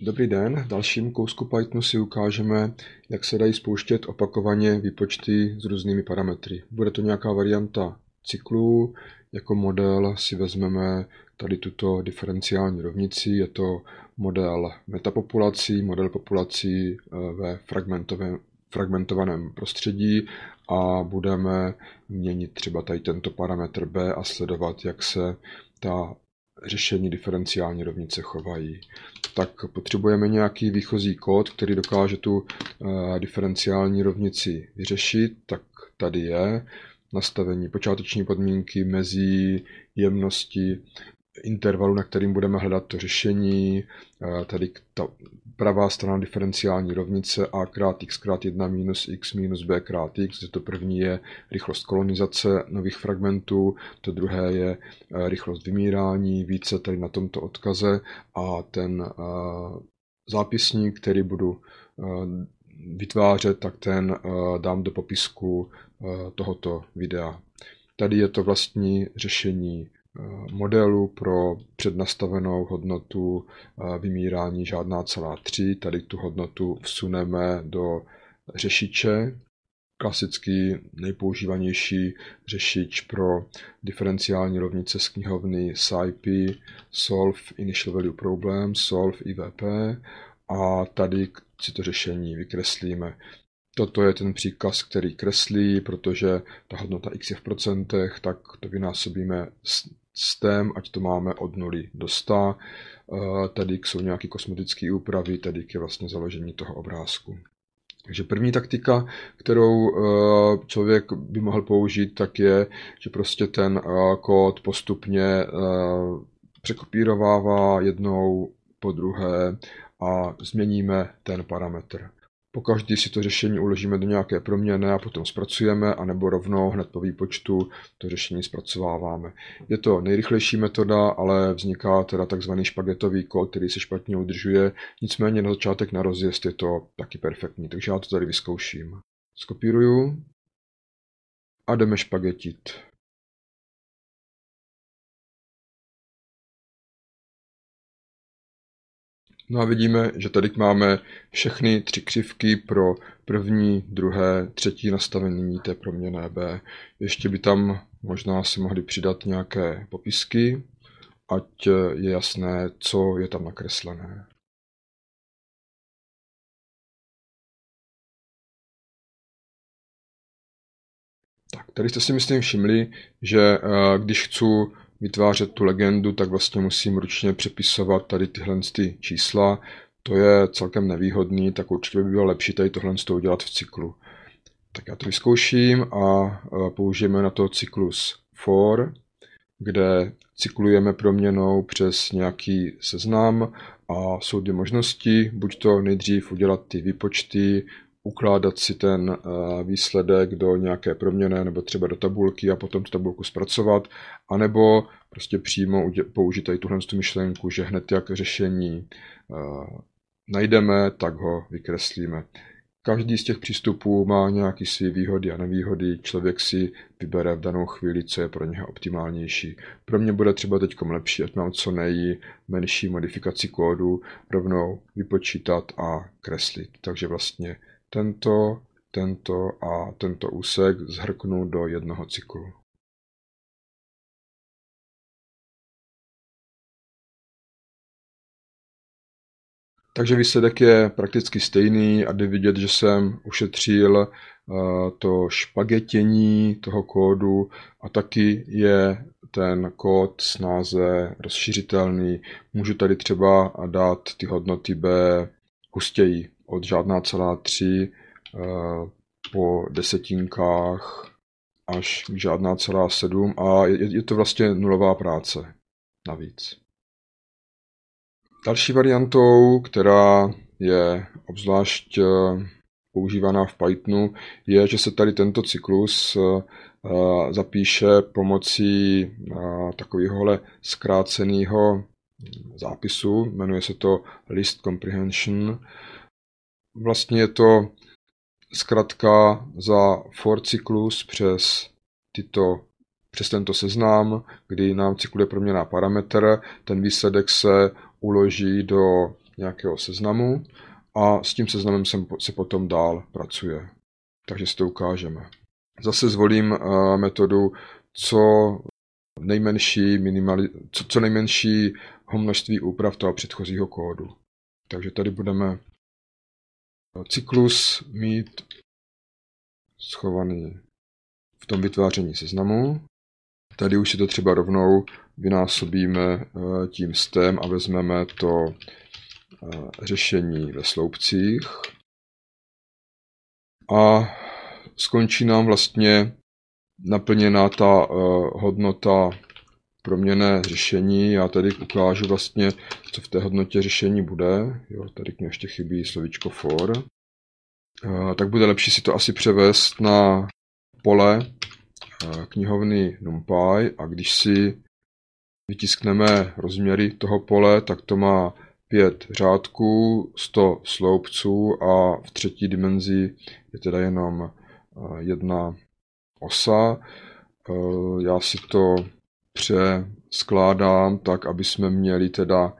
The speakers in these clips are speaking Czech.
Dobrý den, v dalším kousku Pythonu si ukážeme, jak se dají spouštět opakovaně výpočty s různými parametry. Bude to nějaká varianta cyklu, jako model si vezmeme tady tuto diferenciální rovnici, je to model metapopulací, model populací eh, ve fragmentovaném prostředí a budeme měnit třeba tady tento parametr B a sledovat, jak se ta řešení diferenciální rovnice chovají, tak potřebujeme nějaký výchozí kód, který dokáže tu eh, diferenciální rovnici vyřešit, tak tady je nastavení počáteční podmínky, mezí, jemnosti, intervalu, na kterým budeme hledat to řešení, eh, tady pravá strana diferenciální rovnice a krát x krát 1 minus x minus b krát x, kde to první je rychlost kolonizace nových fragmentů, to druhé je eh, rychlost vymírání, více tady na tomto odkaze a ten eh, zápisník, který budu eh, vytvářet, tak ten dám do popisku tohoto videa. Tady je to vlastní řešení Eh, modelu pro přednastavenou hodnotu eh, vymírání žádná celá 3. Tady tu hodnotu vsuneme do řešiče. Klasický nejpoužívanější řešič pro diferenciální rovnice z knihovny SIP Solve Initial Value Problem, Solve IVP a tady si to řešení vykreslíme. Toto je ten příkaz, který kreslí, protože ta hodnota x je v procentech, tak to vynásobíme STEM, ať to máme od 0 do 100, eh, tady jsou nějaké kosmetické úpravy, tady je vlastně založení toho obrázku. Takže první taktika, kterou eh, člověk by mohl použít, tak je, že prostě ten eh, kód postupně překopírovává jednou po druhé a změníme ten parametr. Pokaždý si to řešení uložíme do nějaké proměny a potom zpracujeme, anebo rovnou hned po výpočtu to řešení zpracováváme. Je to nejrychlejší metoda, ale vzniká teda takzvaný špagetový kód, který se špatně udržuje. Nicméně na začátek na rozjezd je to taky perfektní, takže já to tady vyzkouším. Skopíruju a jdeme špagetit. No a vidíme, že tady máme všechny tři křivky pro první, druhé, třetí nastavení té proměné B. Ještě by tam možná si mohli přidat nějaké popisky, ať eh, je jasné, co je tam nakreslené. Tak, tady jste si myslím všimli, že eh, když chci vytvářet tu legendu, tak vlastně musím ručně přepisovat tady tyhle ty čísla. To je celkem nevýhodný, tak určitě by bylo lepší tady tohle to udělat v cyklu. Tak já to vyzkouším a e, použijeme na to cyklus for, kde cyklujeme proměnou přes nějaký seznam a jsou dvě možnosti, buď to nejdřív udělat ty výpočty ukládat si ten eh, výsledek do nějaké proměny nebo třeba do tabulky a potom tu tabulku zpracovat, anebo prostě přímo použít tady tuhle tu myšlenku, že hned jak řešení eh, najdeme, tak ho vykreslíme. Každý z těch přístupů má nějaké své výhody a nevýhody. Člověk si vybere v danou chvíli, co je pro něho optimálnější. Pro mě bude třeba teď lepší, ať mám co nejmenší modifikaci kódu rovnou vypočítat a kreslit. Takže vlastně tento, tento a tento úsek zhrknu do jednoho cyklu. Takže výsledek je prakticky stejný a jde vidět, že jsem ušetřil eh, to špagetění toho kódu a taky je ten kód snáze rozšířitelný. Můžu tady třeba dát ty hodnoty B hustěji od žádná celá tři eh, po desetinkách až k žádná celá sedm a je, je to vlastně nulová práce navíc. Další variantou, která je obzvlášť eh, používaná v Pythonu, je, že se tady tento cyklus eh, zapíše pomocí takovéhohle zkráceného zápisu, jmenuje se to list comprehension vlastně je to zkrátka za for cyklus přes tyto přes tento seznam, kdy nám cykluje proměná parametr, ten výsledek se uloží do nějakého seznamu a s tím seznamem se potom dál pracuje. Takže si to ukážeme. Zase zvolím eh, metodu co nejmenší, minimali, co, co nejmenší množství úprav toho předchozího kódu. Takže tady budeme cyklus mít schovaný v tom vytváření seznamu. Tady už si to třeba rovnou vynásobíme eh, tím stem a vezmeme to eh, řešení ve sloupcích. A skončí nám vlastně naplněná ta eh, hodnota proměné řešení. Já tady ukážu vlastně, co v té hodnotě řešení bude. Jo, tady mi ještě chybí slovíčko for. Tak bude lepší si to asi převést na pole knihovny NumPy a když si vytiskneme rozměry toho pole, tak to má pět řádků, 100 sloupců a v třetí dimenzi je teda jenom jedna osa. Já si to přeskládám tak, aby jsme měli teda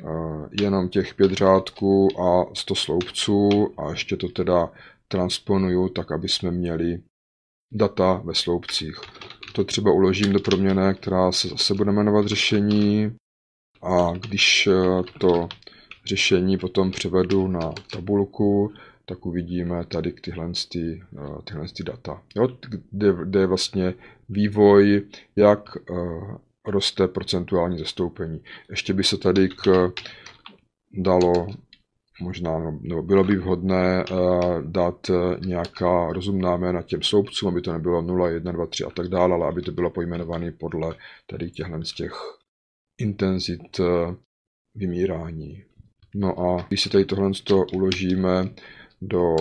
eh, jenom těch pět řádků a 100 sloupců a ještě to teda transponuju tak, aby jsme měli data ve sloupcích. To třeba uložím do proměny, která se zase bude jmenovat řešení a když eh, to řešení potom převedu na tabulku, tak uvidíme tady tyhle, eh, tyhle data, jo, kde, kde vlastně vývoj, jak eh, roste procentuální zastoupení. Ještě by se tady k, dalo možná, no, nebo bylo by vhodné eh, dát eh, nějaká rozumná jména těm soupcům, aby to nebylo 0, 1, 2, 3 a tak dále, ale aby to bylo pojmenované podle tady těchhle z těch intenzit vymírání. No a když si tady tohle uložíme do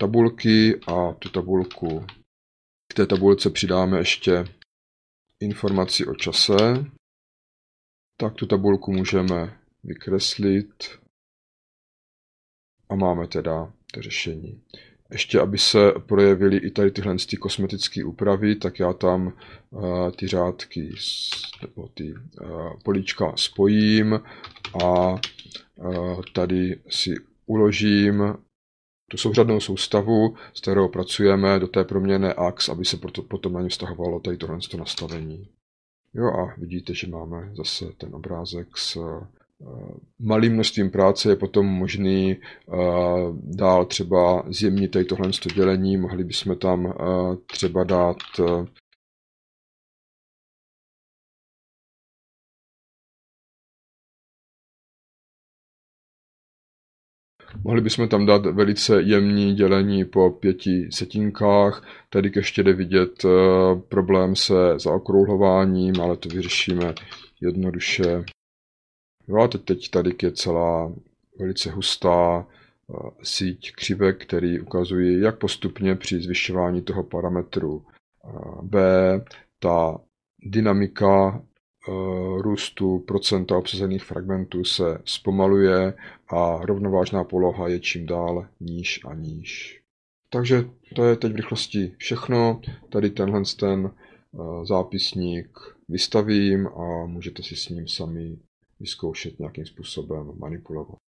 tabulky a tu tabulku k té tabulce přidáme ještě informaci o čase. Tak tu tabulku můžeme vykreslit a máme teda to řešení. Ještě, aby se projevily i tady tyhle kosmetické úpravy, tak já tam eh, ty řádky nebo ty eh, políčka spojím a eh, tady si uložím tu souřadnou soustavu, s kterou pracujeme do té proměny ax, aby se proto, potom na ně vztahovalo tady tohle to nastavení. Jo a vidíte, že máme zase ten obrázek s eh, malým množstvím práce je potom možný eh, dál třeba zjemnit tady tohle dělení. Mohli bychom tam eh, třeba dát Mohli bychom tam dát velice jemný dělení po pěti setinkách, tady ještě jde vidět eh, problém se zaokrouhlováním, ale to vyřešíme jednoduše. Jo, a teď tady je celá velice hustá eh, síť křivek, který ukazují, jak postupně při zvyšování toho parametru eh, B ta dynamika Eh, růstu procenta obsazených fragmentů se zpomaluje a rovnovážná poloha je čím dál níž a níž. Takže to je teď v rychlosti všechno. Tady tenhle ten eh, zápisník vystavím a můžete si s ním sami vyzkoušet nějakým způsobem manipulovat.